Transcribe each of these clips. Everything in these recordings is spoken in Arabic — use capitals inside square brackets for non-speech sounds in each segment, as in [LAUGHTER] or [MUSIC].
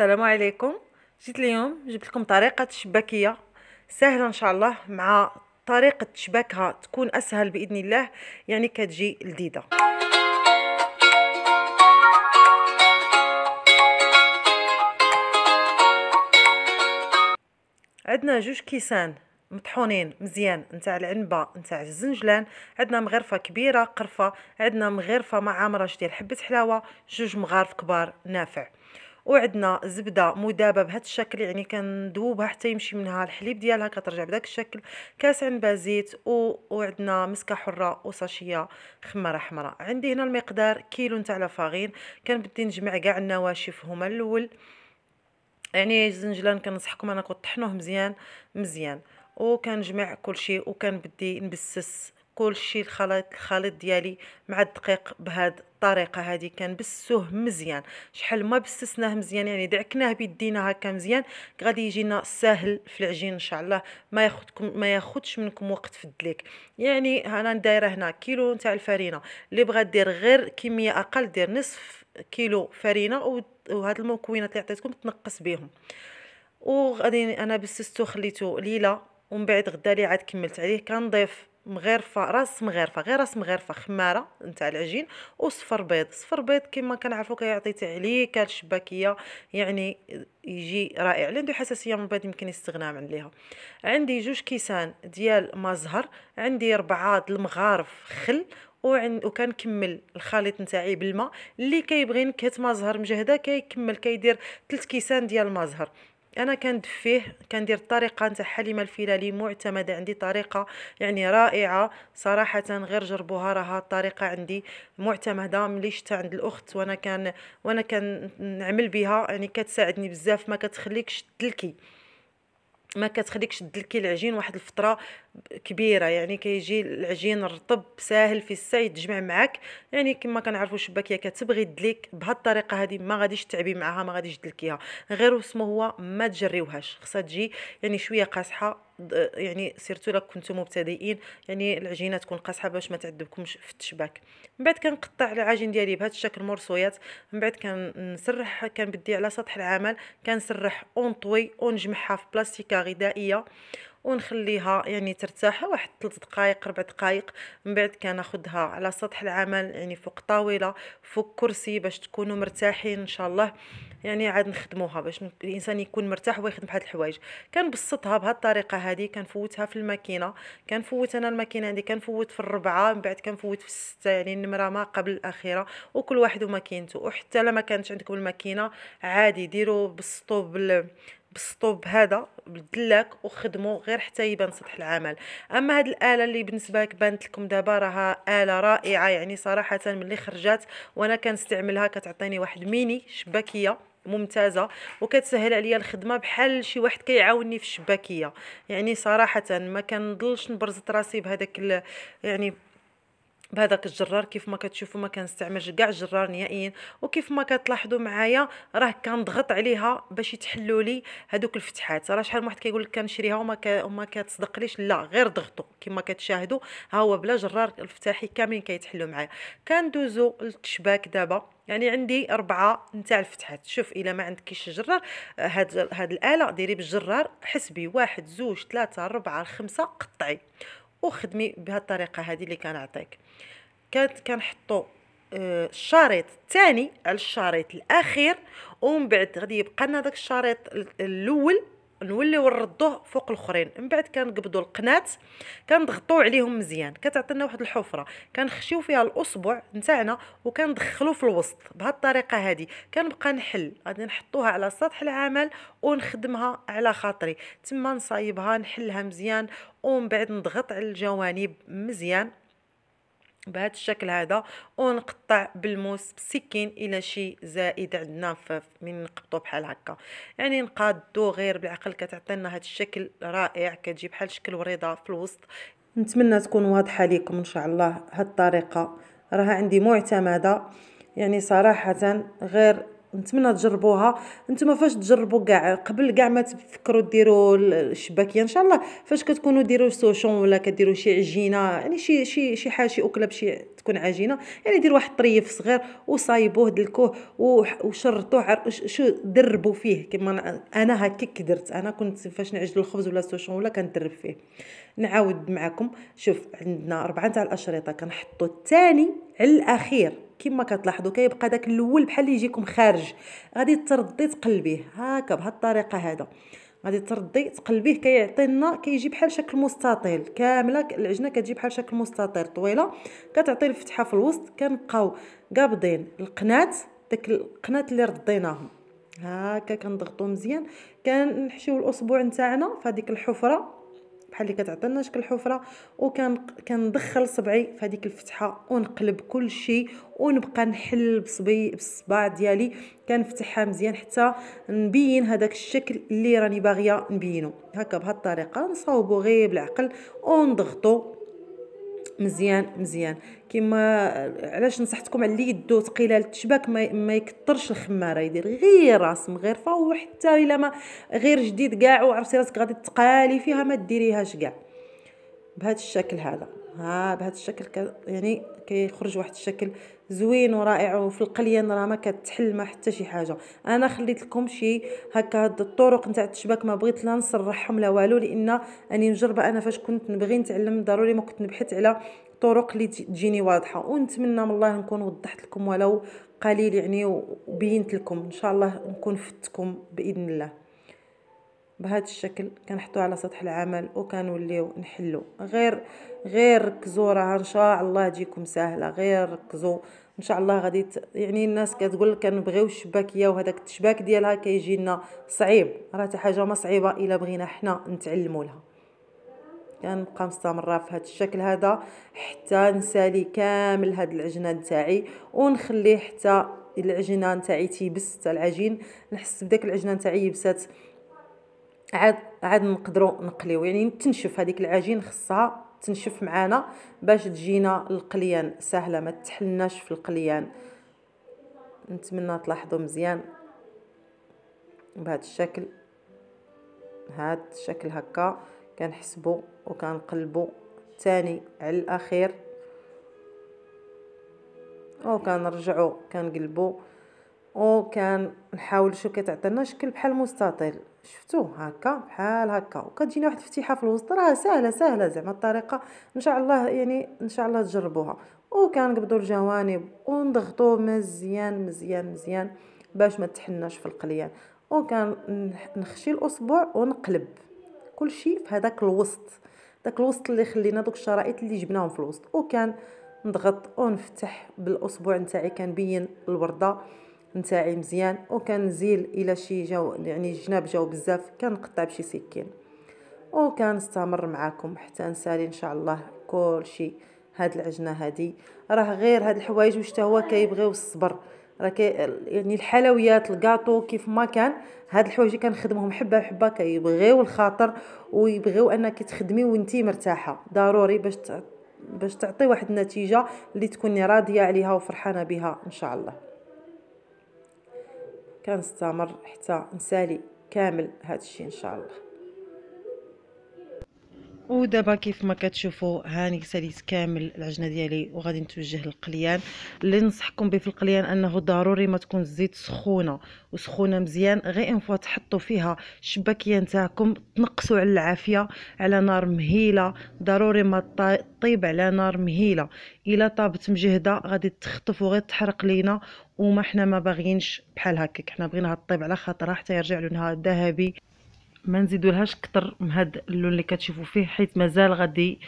السلام عليكم جيت اليوم جبت لكم طريقه شباكيه سهله ان شاء الله مع طريقه شباكها تكون اسهل باذن الله يعني كتجي لذيذه عندنا جوج كيسان مطحونين مزيان نتاع العنبه نتاع الزنجلان عندنا مغرفه كبيره قرفه عندنا مغرفه مع عامره ديال حبه حلاوه جوج مغارف كبار نافع وعندنا زبده مذابه بهذا الشكل يعني كندوبها حتى يمشي منها الحليب ديالها كترجع بداك الشكل كاس عنب زيت وعندنا مسكه حره وصاشيه خماره حمراء عندي هنا المقدار كيلو نتاع لافارين كنبدي نجمع كاع النواشف هما الاول يعني الزنجلان كنصحكم انا طحنوه مزيان مزيان وكنجمع كلشي وكنبدي نبسس كلشي الخليط الخليط ديالي مع الدقيق بهاد الطريقه هذه كان بسوه مزيان شحال ما بسسناه مزيان يعني دعكناه بيدينا هكا مزيان غادي يجينا ساهل في العجين ان شاء الله ما ياخدكم ما ياخدش منكم وقت في الدليك يعني انا دايره هنا كيلو نتاع الفرينه اللي بغا دير غير كميه اقل دير نصف كيلو فرينه وهاد المكونات اللي عطيتكم تنقص بهم وغادي انا بسستو خليته ليله ومن بعد غدا لي عاد كملت عليه كنضيف مغرفه راس مغرفه غير راس مغرفه خماره نتاع العجين وصفر بيض صفر بيض كما كنعرفوا كيعطي تعليكه الشباكيه يعني يجي رائع اللي عنده حساسيه من البيض يمكن يستغنى عليها عندي جوج كيسان ديال زهر عندي ربعه المغارف خل وعن وكنكمل الخليط نتاعي بالماء اللي كيبغي نكهه زهر مجهده كيكمل كيدير 3 كيسان ديال زهر انا كندفيه كندير الطريقه نتاع حليمه الفيلالي معتمده عندي طريقه يعني رائعه صراحه غير جربوها راها الطريقه عندي معتمده ملي شفتها عند الاخت وانا كان وانا كنعمل بها يعني كتساعدني بزاف ما كتخليكش تلكي ما كتخليكش تدلكي العجين واحد الفتره كبيره يعني كيجي العجين الرطب ساهل في السعي يتجمع معك يعني كما كنعرفوا الشباكيه كتبغي دليك بهاد الطريقه هذه ما غاديش تعبي معاها ما غاديش دلكيها غير اسمه هو ما تجريوهاش خصها تجي يعني شويه قاصحه يعني سيرتو لك كنتو مبتدئين يعني العجينه تكون قاصحه باش ما تعذبكمش في التشباك من بعد كنقطع العجين ديالي بهذا الشكل مرصويات من بعد كنسرح كنبدي على سطح العمل كنسرح اون ونجمعها في بلاستيكه غذائيه ونخليها يعني ترتاح واحد 3 دقائق 4 دقائق من بعد كناخذها على سطح العمل يعني فوق طاوله فوق كرسي باش تكونوا مرتاحين ان شاء الله يعني عاد نخدموها باش الانسان يكون مرتاح ويخدم بحال الحوايج كنبسطها بهاد الطريقه هذه كنفوتها في الماكينه كنفوت انا الماكينه عندي كنفوت في الربعه من بعد كنفوت في السته يعني النمره ما قبل الاخيره وكل واحد وماكينته وحتى لما كانت عندكم الماكينه عادي ديروا بسطوا بال بالسطوب هذا بالدلاك وخدموا غير حتى يبان سطح العمل اما هاد الاله اللي بالنسبه لك بانت لكم دابا راها اله رائعه يعني صراحه ملي خرجات وانا كنستعملها كتعطيني واحد ميني شباكيه ممتازه وكتسهل عليا الخدمه بحال شي واحد كيعاوني في الشباكيه يعني صراحه ما كنضلش نبرزط راسي بهذاك يعني بهذاك الجرار كيف ما كتشوفوا ما كنستعملش كاع الجرار نهائيا وكيف ما كتلاحظوا معايا راه كنضغط عليها باش يتحلوا لي هذوك الفتحات راه شحال من واحد كيقول لك كنشريها وما ك... وما كتصدقليش لا غير ضغطوا كما كتشاهدوا ها هو بلا جرار الفتاحي كاملين كيتحلوا معايا كندوزو للتشباك دابا يعني عندي أربعة نتاع الفتحات شوف إلا ما عندكيش جرار هاد هاد الآلة ديري بالجرار حسبي واحد زوج ثلاثة أربعة خمسة قطعي وخدمي بهذه الطريقه هذه اللي كنعطيك كانت كنحطوا آه، الشريط الثاني على الشريط الاخير ومن بعد غادي يبقى لنا داك الشريط الاول نوليو نردوه فوق الاخرين من بعد كنقبضوا القنات كنضغطوا عليهم مزيان كتعطينا واحد الحفره كنخشيو فيها الاصبع نتاعنا وكندخلو في الوسط بهذه الطريقه هذه كنبقى نحل غادي نحطوها على سطح العمل ونخدمها على خاطري تما نصايبها نحلها مزيان ومن بعد نضغط على الجوانب مزيان بهذا الشكل هذا ونقطع بالموس بسكين الى شي زائد عندنا من نقطو بحال هكا يعني نقادو غير بالعقل كتعطينا هذا الشكل رائع كتجي بحال شكل وريضه في الوسط نتمنى تكون واضحه لكم ان شاء الله هاد الطريقه راها عندي معتمده يعني صراحه غير نتمنى تجربوها نتوما فاش تجربوا كاع قبل كاع ما تفكروا ديروا الشباكيه ان شاء الله فاش كتكونوا ديروا سوشون ولا كديروا شي عجينه يعني شي شي شي حاجه شي اكله بشي تكون عجينه يعني دير واحد طريف صغير وصايبوه دلكوه وشرطوه شو دربوا فيه كما انا هكاك درت انا كنت فاش نعجن الخبز ولا سوشون ولا كندرب فيه نعاود معكم شوف عندنا اربعه تاع الاشرطه كنحطوا الثاني على الاخير كما كتلاحظوا كيبقى داك الاول بحال اللي يجيكم خارج غادي تردي تقلبيه هكا بهاد الطريقه هذا غادي تردي تقلبيه كيعطينا كيجي بحال شكل مستطيل كامله العجنه كتجي بحال شكل مستطيل طويله كتعطي الفتحه في الوسط كنبقاو قابضين القناه داك القناه اللي رديناهم هكا كنضغطو مزيان كنحشيو الاصبع نتاعنا في هذيك الحفره بحال اللي كتعطي لنا شكل حفره وكندخل صبعي في هذيك الفتحه ونقلب كل شيء ونبقى نحل بصبي بالصباع ديالي كنفتحها مزيان حتى نبين هذاك الشكل اللي راني باغيه نبينه هكا بهاد الطريقه نصاوبو غير بالعقل ونضغطو مزيان مزيان كيما علاش نصحتكم على اللي يدو ثقيله للتشباك ما, ما يكثرش الخماره يدير غير راس مغرفه وحتى الا ما غير جديد كاع وعرفتي راسك غادي تقالي فيها ما ديريهاش كاع بهذا الشكل هذا ها بهذا الشكل ك... يعني كيخرج واحد الشكل زوين ورائع وفي القليان راه ما كتحل ما حتى شي حاجه انا خليت لكم شي هكا هاد الطرق نتاع التشباك ما بغيت لا نصرحهم لا والو لان اني مجربه انا فاش كنت نبغي نتعلم ضروري ما كنت نبحث على طرق اللي تجيني واضحه ونتمنى من الله نكون وضحت لكم ولو قليل يعني وبينت لكم ان شاء الله نكون فتكم باذن الله بهذا الشكل كنحطوه على سطح العمل وكنوليو نحلو غير غير ركزوا راه ان شاء الله تجيكم سهله غير ركزوا ان شاء الله غادي ت... يعني الناس كتقول لك كنبغيو الشباكيه وهذاك التشباك ديالها كيجي لنا صعيب راه حتى حاجه ما صعيبه الا بغينا حنا نتعلموا لها كنبقى مستمره في هذا الشكل هذا حتى نسالي كامل هاد العجنه نتاعي ونخليه حتى العجينه نتاعي تيبس حتى العجين نحس بداك العجينه نتاعي يبسات عاد عاد نقدروا نقليو يعني تنشف هذيك العجين خصها تنشف معانا باش تجينا القليان سهله ما تحلناش في القليان نتمنى تلاحظوا مزيان بهذا الشكل هذا الشكل هكا كنحسبوا وكنقلبوا الثاني على الاخير وكنرجعوا كنقلبوا وكان نحاول شو كتعطينا شكل بحال مستطيل شفتو هكا بحال هكا وكتجينا واحد الفتيحه في الوسط راه سهله سهله زعما الطريقه ان شاء الله يعني ان شاء الله تجربوها وكنقبضوا الجوانب ونضغطوا مزيان مزيان مزيان باش ما تحناش في القليان وكان نخشي الاصبع ونقلب كل شيء في هذاك الوسط داك الوسط اللي خلينا دوك الشرائط اللي جبناهم في الوسط وكان نضغط ونفتح بالاصبع نتاعي كنبين الورده نتاعي مزيان وكنزيل الا شي جو يعني الجناب جاو بزاف كنقطع بشي سكين وكنستمر معاكم حتى نسالي ان شاء الله كل شيء هاد العجنه هادي راه غير هاد الحوايج واش هو كيبغيو الصبر راه يعني الحلويات الكاطو كيف ما كان هاد الحوايج كنخدمهم حبه حبه كيبغيو الخاطر ويبغيو انك تخدمي وانتي مرتاحه ضروري باش باش تعطي واحد النتيجه اللي تكوني راضيه عليها وفرحانه بها ان شاء الله كنستمر حتى نسالي كامل هذا الشيء ان شاء الله ودابا كيف ما كتشوفوا هاني ساليت كامل العجنه ديالي وغادي نتوجه للقليان اللي ننصحكم به في القليان انه ضروري ما تكون الزيت سخونه وسخونه مزيان غير ان فوا تحطوا فيها الشباكيه نتاعكم تنقصوا على العافيه على نار مهيله ضروري ما طيب على نار مهيله الا طابت مجهده غادي تخطف وغير تحرق لينا وما حنا ما باغيينش بحال هكاك حنا بغيناها طيب على خاطرها حتى يرجع لونها ذهبي ما نزيدولهاش كتر من هاد اللون اللي كتشوفوا فيه حيت مازال غادي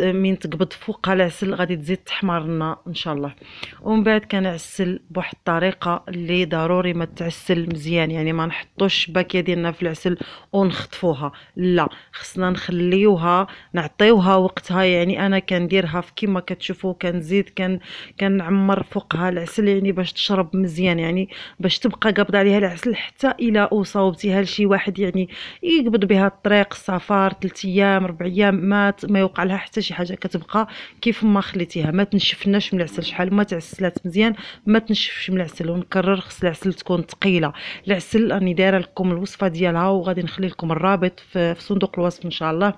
من تقبض فوقها العسل غادي تزيد تحمر لنا ان شاء الله ومن بعد كنعسل بواحد الطريقه اللي ضروري ما تعسل مزيان يعني ما نحطوش الشباكيه ديالنا في العسل ونخطفوها لا خصنا نخليوها نعطيوها وقتها يعني انا كنديرها في كما كتشوفوا كنزيد كن كنعمر فوقها العسل يعني باش تشرب مزيان يعني باش تبقى قابض عليها العسل حتى الى اصاوبتيها لشي واحد يعني يقبض بها الطريق السفر 3 ايام 4 ايام ما ما يوقع لها حتى شي حاجه كتبقى كيف ما خليتيها ما تنشفناش من العسل شحال ما تعسلات مزيان ما تنشفش من العسل ونكرر خص العسل تكون ثقيله العسل راني دايره لكم الوصفه ديالها وغادي نخلي لكم الرابط في صندوق الوصف ان شاء الله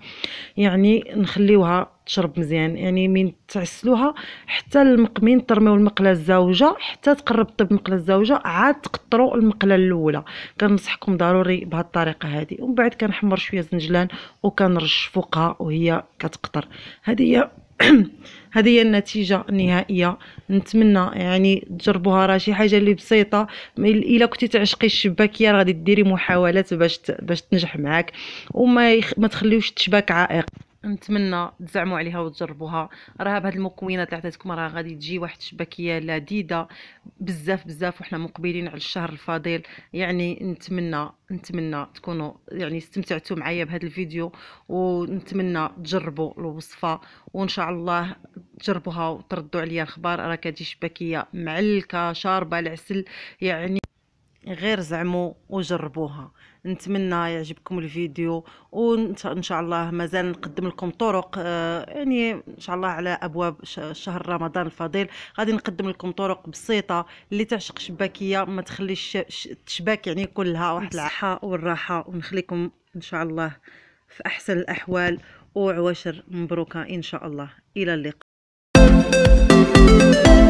يعني نخليوها تشرب مزيان يعني من تعسلوها حتى المقمين ترميو المقله الزاوجه حتى تقرب طيب المقله الزاوجه عاد تقطروا المقله الاولى كنصحكم ضروري بهذه الطريقه هذه ومن بعد كنحمر شويه زنجلان وكنرش فوقها وهي كتقطر هذه هي [CLEARS THROAT] هذه هي النتيجه النهائيه نتمنى يعني تجربوها راه شي حاجه اللي بسيطه الا كنتي تعشقي الشباكيه راه غادي ديري محاولات باش باش تنجح معاك وما يخ... ما تخليوش الشباك عائق نتمنى تزعموا عليها وتجربوها راه بهاد المكونات اللي عطيتكم راه غادي تجي واحد الشبكيه لذيذه بزاف بزاف وحنا مقبلين على الشهر الفاضل يعني نتمنى نتمنى تكونوا يعني استمتعتوا معايا بهذا الفيديو ونتمنى تجربوا الوصفه وان شاء الله تجربوها وتردوا عليا الخبر راه كتجي شبكيه معلكه شاربه العسل يعني غير زعموا وجربوها نتمنى يعجبكم الفيديو وان شاء الله مازال نقدم لكم طرق آه، يعني ان شاء الله على ابواب شهر رمضان الفضيل غادي نقدم لكم طرق بسيطه اللي تعشق شباكيه ما تخليش الشباك يعني كلها واحد الصحه والراحه ونخليكم ان شاء الله في احسن الاحوال وعواشر مبروكه ان شاء الله الى اللقاء